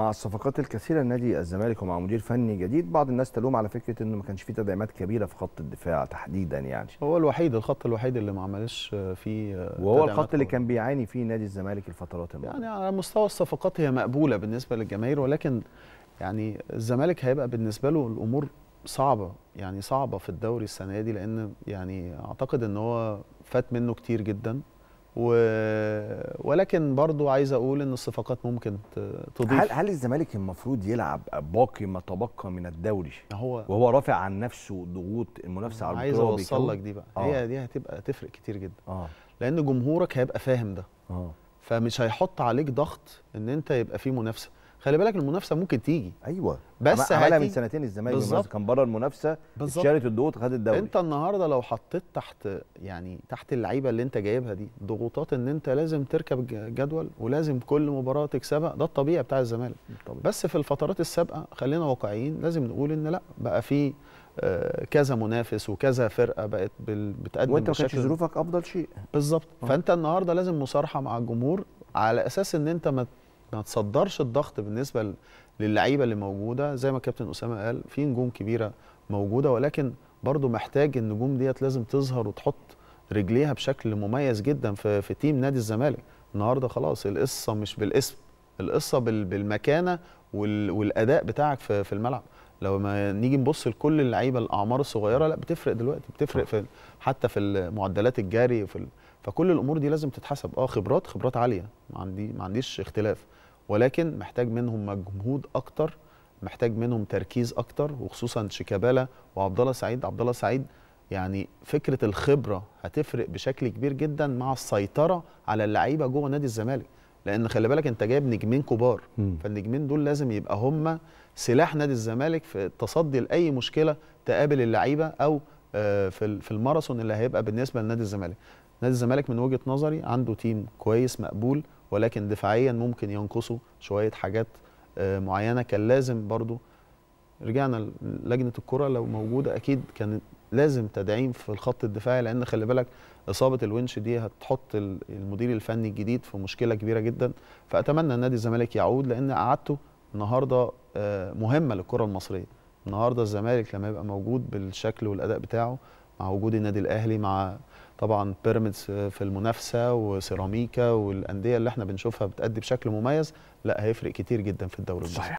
مع الصفقات الكثيره لنادي الزمالك ومع مدير فني جديد بعض الناس تلوم على فكره انه ما كانش في تدعيمات كبيره في خط الدفاع تحديدا يعني هو الوحيد الخط الوحيد اللي ما عملش فيه وهو الخط اللي كان بيعاني فيه نادي الزمالك الفترات الماضيه يعني على مستوى الصفقات هي مقبوله بالنسبه للجماهير ولكن يعني الزمالك هيبقى بالنسبه له الامور صعبه يعني صعبه في الدوري السنه دي لان يعني اعتقد ان هو فات منه كتير جدا و ولكن برضو عايز اقول ان الصفقات ممكن تضيف هل هل الزمالك المفروض يلعب باقي ما تبقى من الدوري هو وهو رافع عن نفسه ضغوط المنافسه على عايز اوصل لك دي بقى آه. هي دي هتبقى تفرق كتير جدا آه. لان جمهورك هيبقى فاهم ده آه. فمش هيحط عليك ضغط ان انت يبقى في منافسه خلي بالك المنافسه ممكن تيجي ايوه بس عملها من سنتين الزمالك كان بره المنافسه اتشالت الضغوط خد الدوري انت النهارده لو حطيت تحت يعني تحت اللعيبه اللي انت جايبها دي ضغوطات ان انت لازم تركب جدول ولازم كل مباراه تكسبها ده الطبيعي بتاع الزمالك بس في الفترات السابقه خلينا واقعيين لازم نقول ان لا بقى في آه، كذا منافس وكذا فرقه بقت بتقدم وانت ما كانش ظروفك افضل شيء بالظبط آه. فانت النهارده لازم مصارحه مع الجمهور على اساس ان انت ما ما تصدرش الضغط بالنسبه للعيبه اللي موجوده زي ما كابتن اسامه قال في نجوم كبيره موجوده ولكن برضو محتاج النجوم ديت لازم تظهر وتحط رجليها بشكل مميز جدا في, في تيم نادي الزمالك النهارده خلاص القصه مش بالاسم القصه بالمكانه والاداء بتاعك في, في الملعب لو ما نيجي نبص لكل اللعيبه الاعمار الصغيره لا بتفرق دلوقتي بتفرق في حتى في معدلات الجري في فكل الامور دي لازم تتحسب اه خبرات خبرات عاليه ما عندي ما عنديش اختلاف ولكن محتاج منهم مجهود اكتر محتاج منهم تركيز اكتر وخصوصا شيكابالا وعبد الله سعيد عبد الله سعيد يعني فكره الخبره هتفرق بشكل كبير جدا مع السيطره على اللعيبه جوه نادي الزمالك لان خلي بالك انت جايب نجمين كبار م. فالنجمين دول لازم يبقى هم سلاح نادي الزمالك في التصدي لاي مشكله تقابل اللعيبه او آه، في في الماراثون اللي هيبقى بالنسبه لنادي الزمالك نادي الزمالك من وجهه نظري عنده تيم كويس مقبول ولكن دفاعيا ممكن ينقصوا شويه حاجات آه، معينه كان لازم برضو رجعنا لجنه الكره لو موجوده اكيد كان لازم تدعيم في الخط الدفاعي لان خلي بالك اصابه الونش دي هتحط المدير الفني الجديد في مشكله كبيره جدا فاتمنى النادي الزمالك يعود لان قعدته النهارده آه، مهمه للكره المصريه النهارده الزمالك لما يبقى موجود بالشكل والاداء بتاعه مع وجود النادي الاهلي مع طبعا بيراميدز في المنافسه وسيراميكا والانديه اللي احنا بنشوفها بتأدي بشكل مميز لا هيفرق كتير جدا في الدوري المصري